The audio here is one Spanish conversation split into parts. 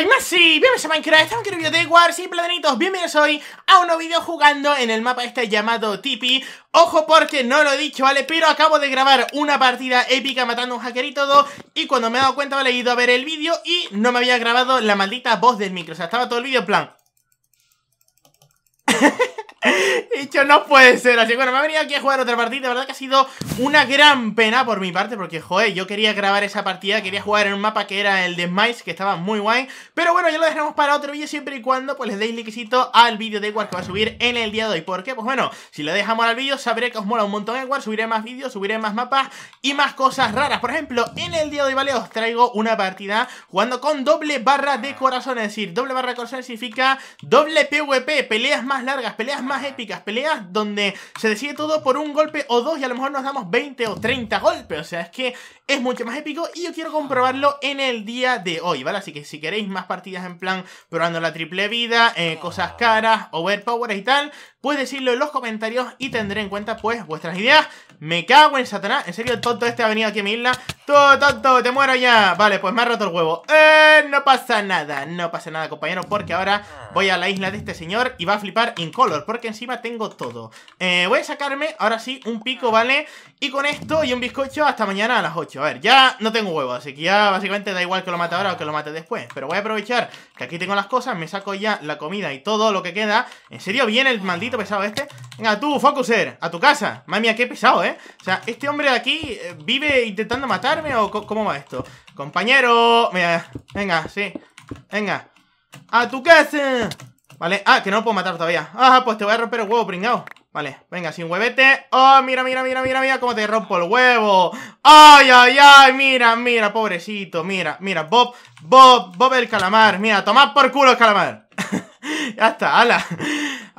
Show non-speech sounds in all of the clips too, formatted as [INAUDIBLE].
¡Y más? bienvenidos a Minecraft, estamos aquí en el video de War, y Platanitos Bienvenidos hoy a un nuevo video jugando en el mapa este llamado Tipi Ojo porque no lo he dicho, ¿vale? Pero acabo de grabar una partida épica matando un hacker y todo Y cuando me he dado cuenta, ¿vale? He ido a ver el vídeo y no me había grabado la maldita voz del micro O sea, estaba todo el vídeo en plan de dicho, no puede ser. Así bueno, me ha venido aquí a jugar otra partida. De verdad que ha sido una gran pena por mi parte. Porque, joder, yo quería grabar esa partida. Quería jugar en un mapa que era el de Smice, que estaba muy guay. Pero bueno, ya lo dejamos para otro vídeo siempre y cuando pues les deis likecito al vídeo de War que va a subir en el día de hoy. ¿Por qué? Pues bueno, si lo dejamos al vídeo, sabré que os mola un montón el War. Subiré más vídeos, subiré más mapas y más cosas raras. Por ejemplo, en el día de hoy, ¿vale? Os traigo una partida jugando con doble barra de corazón. Es decir, doble barra de corazón significa doble PvP, peleas más largas, peleas más más épicas, peleas donde se decide todo por un golpe o dos y a lo mejor nos damos 20 o 30 golpes. O sea, es que es mucho más épico y yo quiero comprobarlo en el día de hoy, ¿vale? Así que si queréis más partidas en plan probando la triple vida, eh, ah. cosas caras, overpower y tal, pues decirlo en los comentarios y tendré en cuenta pues vuestras ideas. Me cago en Satanás. En serio, el tonto este ha venido aquí a mi isla. todo, tonto, te muero ya. Vale, pues me ha roto el huevo. Eh, no pasa nada. No pasa nada, compañero, porque ahora voy a la isla de este señor y va a flipar in color porque encima tengo todo. Eh, voy a sacarme, ahora sí, un pico, ¿vale? Y con esto y un bizcocho hasta mañana a las 8. A ver, ya no tengo huevo, así que ya básicamente da igual que lo mate ahora o que lo mate después. Pero voy a aprovechar que aquí tengo las cosas, me saco ya la comida y todo lo que queda. En serio, viene el maldito pesado este. Venga, tú, Focuser, a tu casa. Mami, qué pesado, ¿eh? ¿eh? O sea, ¿este hombre de aquí eh, vive intentando matarme o cómo va esto? Compañero, mira, venga, sí, venga. ¡A tu casa! Vale, ah, que no lo puedo matar todavía Ah, pues te voy a romper el huevo, pringao Vale, venga, sin huevete Oh, mira, mira, mira, mira, mira cómo te rompo el huevo Ay, ay, ay, mira, mira, pobrecito Mira, mira, Bob, Bob, Bob el calamar Mira, tomad por culo el calamar [LAUGHS] Ya está, ala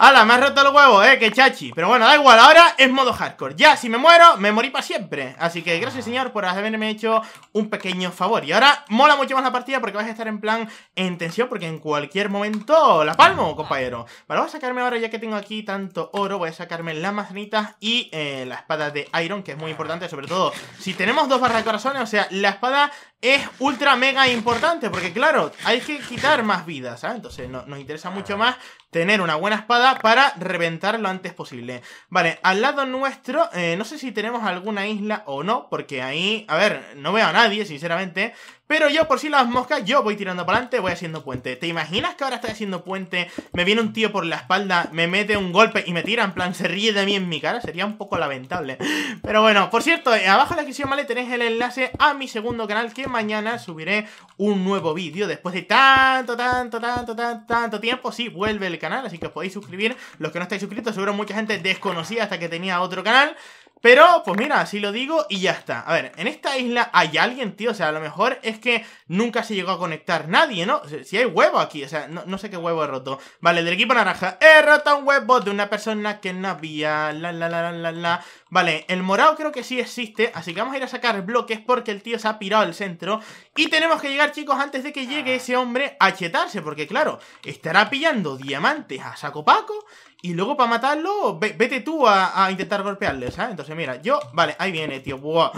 ¡Hala! Me has roto el huevo, eh, que chachi Pero bueno, da igual, ahora es modo hardcore Ya, si me muero, me morí para siempre Así que gracias señor por haberme hecho un pequeño favor Y ahora mola mucho más la partida porque vas a estar en plan en tensión Porque en cualquier momento la palmo, compañero Vale, voy a sacarme ahora, ya que tengo aquí tanto oro Voy a sacarme la manzanitas y eh, la espada de Iron Que es muy importante, sobre todo si tenemos dos barras de corazones O sea, la espada es ultra mega importante Porque claro, hay que quitar más vidas, ¿sabes? Entonces nos interesa mucho más tener una buena espada para reventar lo antes posible. Vale, al lado nuestro, eh, no sé si tenemos alguna isla o no, porque ahí, a ver, no veo a nadie, sinceramente, pero yo, por si las moscas, yo voy tirando para adelante, voy haciendo puente. ¿Te imaginas que ahora estoy haciendo puente? Me viene un tío por la espalda, me mete un golpe y me tira, en plan, se ríe de mí en mi cara. Sería un poco lamentable. Pero bueno, por cierto, eh, abajo en la descripción, ¿vale? Tenéis el enlace a mi segundo canal, que mañana subiré un nuevo vídeo. Después de tanto, tanto, tanto, tanto, tanto tiempo, sí, vuelve el canal. Así que os podéis suscribir. Los que no estáis suscritos, seguro mucha gente desconocida hasta que tenía otro canal. Pero, pues mira, así lo digo y ya está. A ver, en esta isla hay alguien, tío. O sea, a lo mejor es que nunca se llegó a conectar nadie, ¿no? Si hay huevo aquí, o sea, no, sé qué huevo he roto. Vale, del equipo naranja. He roto un huevo de una persona que no había. La, la, la, la, la, Vale, el morado creo que sí existe. Así que vamos a ir a sacar bloques porque el tío se ha pirado al centro. Y tenemos que llegar, chicos, antes de que llegue ah. ese hombre a chetarse. Porque, claro, estará pillando diamantes a saco paco. Y luego para matarlo, vete tú a, intentar golpearles, ¿sabes? Entonces, mira, yo... Vale, ahí viene, tío. Buah,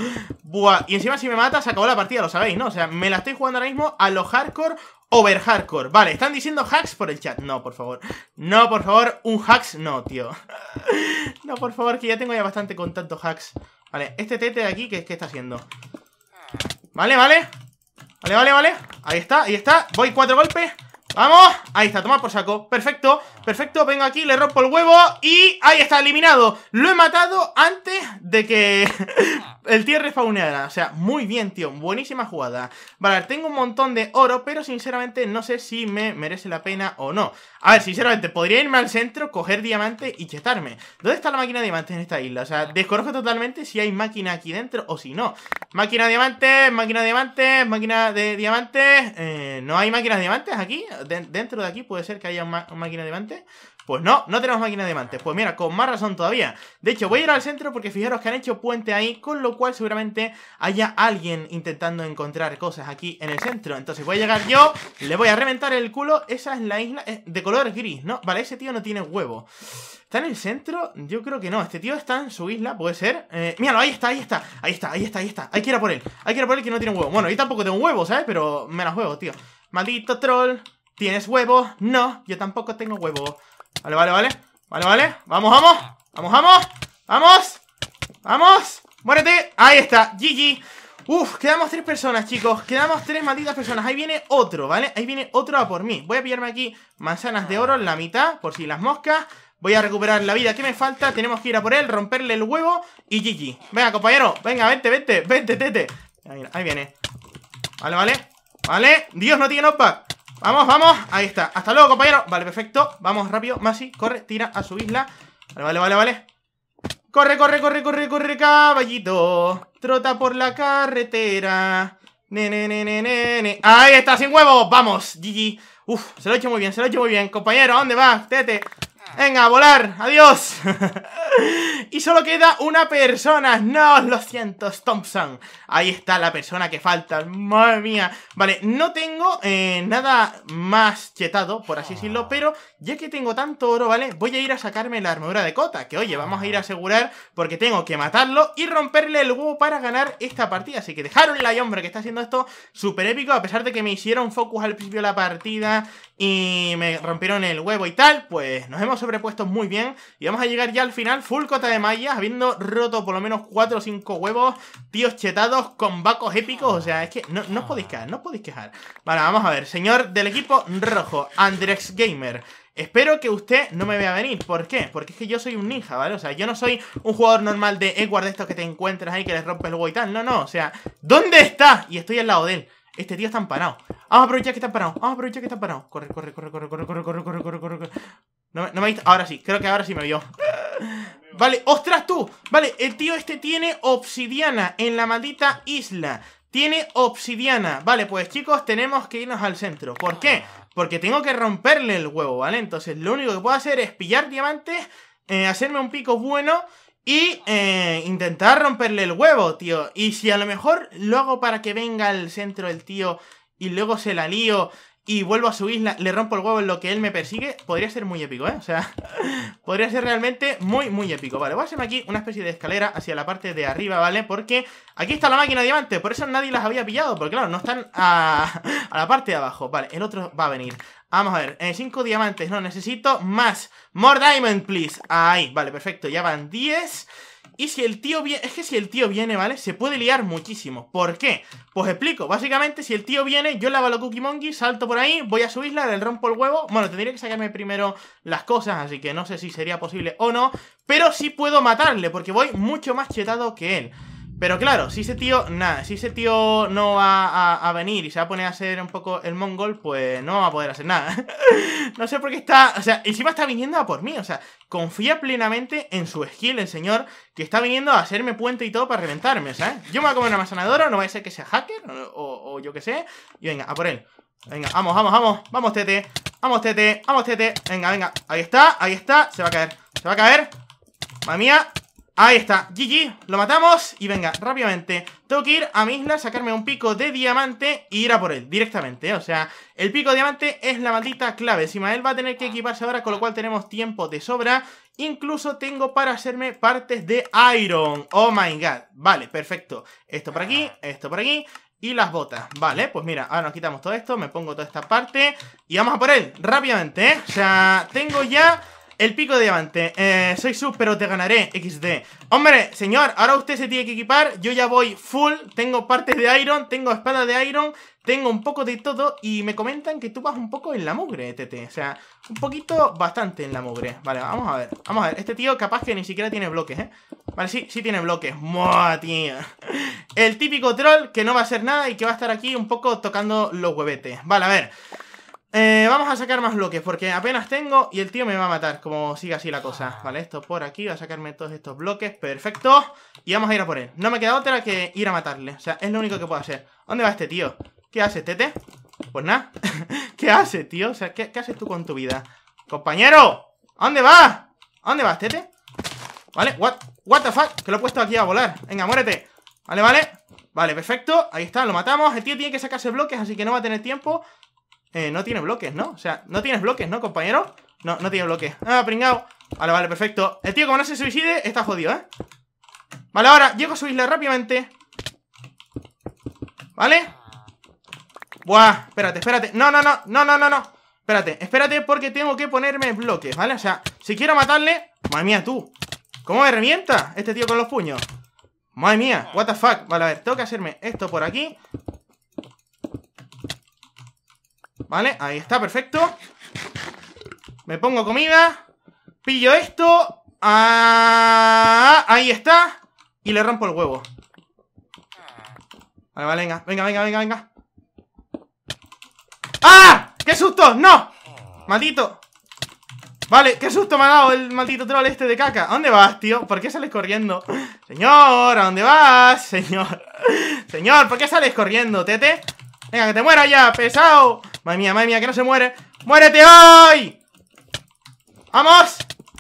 buah. Y encima si me matas, se acabó la partida, lo sabéis, ¿no? O sea, me la estoy jugando ahora mismo a lo hardcore over hardcore. Vale, están diciendo hacks por el chat. No, por favor. No, por favor, un hacks no, tío. [LAUGHS] no, por favor, que ya tengo ya bastante con tantos hacks. Vale, este tete de aquí, qué está haciendo? Vale, vale. Vale, vale, vale. Ahí está, ahí está. Voy, cuatro golpes. ¡Vamos! Ahí está, toma por saco Perfecto, perfecto, vengo aquí, le rompo el huevo Y ahí está, eliminado Lo he matado antes de que [LAUGHS] El tío respawneara, o sea, muy bien, tío Buenísima jugada Vale, tengo un montón de oro, pero sinceramente No sé si me merece la pena o no A ver, sinceramente, podría irme al centro Coger diamante y chetarme ¿Dónde está la máquina de diamantes en esta isla? O sea, desconozco totalmente si hay máquina aquí dentro o si no Máquina de diamantes, máquina de diamantes Máquina de diamantes eh, ¿No hay máquinas de diamantes aquí? dentro de aquí puede ser que haya una máquina de diamantes. Pues no, no tenemos máquina de diamantes. Pues mira, con más razón todavía. De hecho, voy a ir al centro porque fijaros que han hecho puente ahí, con lo cual seguramente haya alguien intentando encontrar cosas aquí en el centro. Entonces voy a llegar yo, le voy a reventar el culo. Esa es la isla eh, de color gris, ¿no? Vale, ese tío no tiene huevo. ¿Está en el centro? Yo creo que no. Este tío está en su isla, puede ser. Eh, míralo, ahí está, ahí está, ahí está, ahí está, ahí está. Hay que ir a por él. Hay que ir a por él que no tiene huevo. Bueno, yo tampoco tengo huevo, ¿sabes? Pero me la juego, tío. Maldito troll. ¿Tienes huevo? No, yo tampoco tengo huevo. Vale, vale, vale. Vale, vale. Vamos, vamos. Vamos, vamos. Vamos. Vamos. Muérete. Ahí está. GG. Uf, quedamos tres personas, chicos Quedamos tres malditas personas Ahí viene otro, ¿vale? Ahí viene otro a por mí Voy a pillarme aquí manzanas de oro en la mitad Por si las moscas Voy a recuperar la vida que me falta Tenemos que ir a por él, romperle el huevo Y GG Venga, compañero Venga, vente, vente Vente, tete Ahí, viene Vale, vale Vale Dios, no tiene knockback Vamos, vamos, ahí está Hasta luego, compañero Vale, perfecto Vamos, rápido, Masi, corre, tira a su isla Vale, vale, vale, vale Corre, corre, corre, corre, corre, caballito Trota por la carretera ne, ne, ne, ne, Ahí está, sin huevos, vamos, GG Uf, se lo he hecho muy bien, se lo he hecho muy bien Compañero, ¿a dónde vas? Tete Venga, a volar, adiós [LAUGHS] Y solo queda una persona No, lo siento, Thompson Ahí está la persona que falta Madre mía, vale, no tengo eh, Nada más chetado Por así decirlo, ah. pero ya que tengo tanto oro Vale, voy a ir a sacarme la armadura de cota, Que oye, vamos a ir a asegurar porque tengo que matarlo Y romperle el huevo para ganar Esta partida, así que dejaron like, hombre Que está haciendo esto súper épico, a pesar de que me hicieron Focus al principio de la partida Y me rompieron el huevo y tal Pues nos hemos sobrepuesto muy bien y vamos a llegar ya al final full cota de mallas, habiendo roto por lo menos 4 o 5 huevos, tíos chetados, con vacos épicos, o sea, es que no, no os podéis quejar, no os podéis quejar. Vale, vamos a ver, señor del equipo rojo, Andrex Gamer. Espero que usted no me vea venir. ¿Por qué? Porque es que yo soy un ninja, ¿vale? O sea, yo no soy un jugador normal de Edward de estos que te encuentras ahí, que les rompes el huevo y tal. No, no, o sea, ¿dónde está? Y estoy al lado de él. Este tío está empanado. Vamos a aprovechar que está parado Vamos a aprovechar que está Corre, Corre, corre, corre, corre, corre, corre, corre, corre, corre, corre. No me, no Ahora sí, creo que ahora sí me vio. Vale, ostras tú. Vale, el tío este tiene obsidiana en la maldita isla. Tiene obsidiana. Vale, pues chicos, tenemos que irnos al centro. ¿Por qué? Porque tengo que romperle el huevo, ¿vale? Entonces, lo único que puedo hacer es pillar diamantes, eh, hacerme un pico bueno y eh, intentar romperle el huevo, tío. Y si a lo mejor lo hago para que venga al centro el tío y luego se la lío y vuelvo a su isla, le rompo el huevo en lo que él me persigue, podría ser muy épico, ¿eh? O sea, [LAUGHS] podría ser realmente muy, muy épico. Vale, voy a hacerme aquí una especie de escalera hacia la parte de arriba, ¿vale? Porque aquí está la máquina de diamantes por eso nadie las había pillado, porque claro, no están [LAUGHS] a, la parte de abajo. Vale, el otro va a venir. Vamos a ver, 5 eh, diamantes, no, necesito más. More diamond, please. Ahí, vale, perfecto, ya van 10. Y si el tío viene, es que si el tío viene, ¿vale? Se puede liar muchísimo. ¿Por qué? Pues explico. Básicamente, si el tío viene, yo lavo la Cookie Monkey, salto por ahí, voy a su isla, le rompo el huevo. Bueno, tendría que sacarme primero las cosas, así que no sé si sería posible o no. Pero sí puedo matarle, porque voy mucho más chetado que él. Pero claro, si ese tío, nada, si ese tío no va a, venir y se va a poner a hacer un poco el mongol, pues no va a poder hacer nada. [LAUGHS] no sé por qué está, o sea, encima está viniendo a por mí, o sea, confía plenamente en su skill, el señor, que está viniendo a hacerme puente y todo para reventarme, sea, Yo me voy a comer una masanadora, no va a ser que sea hacker, o, yo qué sé, y venga, a por él. Venga, vamos, vamos, vamos, vamos, tete, vamos, tete, vamos, tete, venga, venga, ahí está, ahí está, se va a caer, se va a caer, madre mía, Ahí está, GG, lo matamos y venga, rápidamente Tengo que ir a mi isla, sacarme un pico de diamante y ir a por él, directamente O sea, el pico de diamante es la maldita clave Encima él va a tener que equiparse ahora, con lo cual tenemos tiempo de sobra Incluso tengo para hacerme partes de iron Oh my god, vale, perfecto Esto por aquí, esto por aquí y las botas, vale, pues mira, ahora nos quitamos todo esto Me pongo toda esta parte Y vamos a por él, rápidamente, ¿eh? O sea, tengo ya el pico de diamante. Eh, soy sub, pero te ganaré. XD. Hombre, señor, ahora usted se tiene que equipar. Yo ya voy full. Tengo partes de iron, tengo espada de iron, tengo un poco de todo. Y me comentan que tú vas un poco en la mugre, Tete. O sea, un poquito bastante en la mugre. Vale, vamos a ver. Vamos a ver. Este tío capaz que ni siquiera tiene bloques, ¿eh? Vale, sí, sí tiene bloques. ¡Mua, tía. El típico troll que no va a hacer nada y que va a estar aquí un poco tocando los huevetes. Vale, a ver. Eh, vamos a sacar más bloques, porque apenas tengo y el tío me va a matar, como siga así la cosa. Vale, esto por aquí, va a sacarme todos estos bloques, perfecto. Y vamos a ir a por él. No me queda otra que ir a matarle, o sea, es lo único que puedo hacer. ¿Dónde va este tío? ¿Qué hace, Tete? Pues nada. [LAUGHS] ¿Qué hace tío? O sea, ¿qué, haces tú con tu vida? ¡Compañero! dónde va dónde vas, Tete? Vale, what, what the fuck? Que lo he puesto aquí a volar. Venga, muérete. Vale, vale. Vale, perfecto. Ahí está, lo matamos. El tío tiene que sacarse bloques, así que no va a tener tiempo eh, no tiene bloques, ¿no? O sea, no tienes bloques, ¿no, compañero? No, no tiene bloques. Ah, pringao. Vale, vale, perfecto. El tío, como no se suicide, está jodido, ¿eh? Vale, ahora llego a subirle rápidamente. ¿Vale? Buah, espérate, espérate. No, no, no, no, no, no, no. Espérate, espérate porque tengo que ponerme bloques, ¿vale? O sea, si quiero matarle... Madre mía, tú. ¿Cómo me revienta este tío con los puños? Madre mía, what the fuck Vale, a ver, tengo que hacerme esto por aquí ¿Vale? Ahí está, perfecto. Me pongo comida. Pillo esto. Ah, ahí está. Y le rompo el huevo. Vale, vale, venga, venga, venga, venga, venga. ¡Ah! ¡Qué susto! ¡No! Maldito. Vale, qué susto me ha dado el maldito troll este de caca. ¿A dónde vas, tío? ¿Por qué sales corriendo? Señor, ¿a dónde vas? [LAUGHS] Señor. Señor, ¿por qué sales corriendo, tete? Venga, que te muera ya, pesado. Madre mía, madre mía, que no se muere. ¡Muérete hoy! ¡Vamos!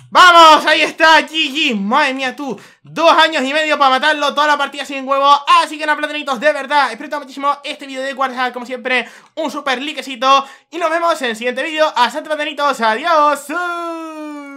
¡Vamos! Ahí está, Gigi! madre mía tú Dos años y medio para matarlo, toda la partida sin huevo Así que nada, platanitos, de verdad Espero muchísimo este vídeo de Guarda, como siempre Un super likecito, y nos vemos en el siguiente vídeo Hasta platanitos, adiós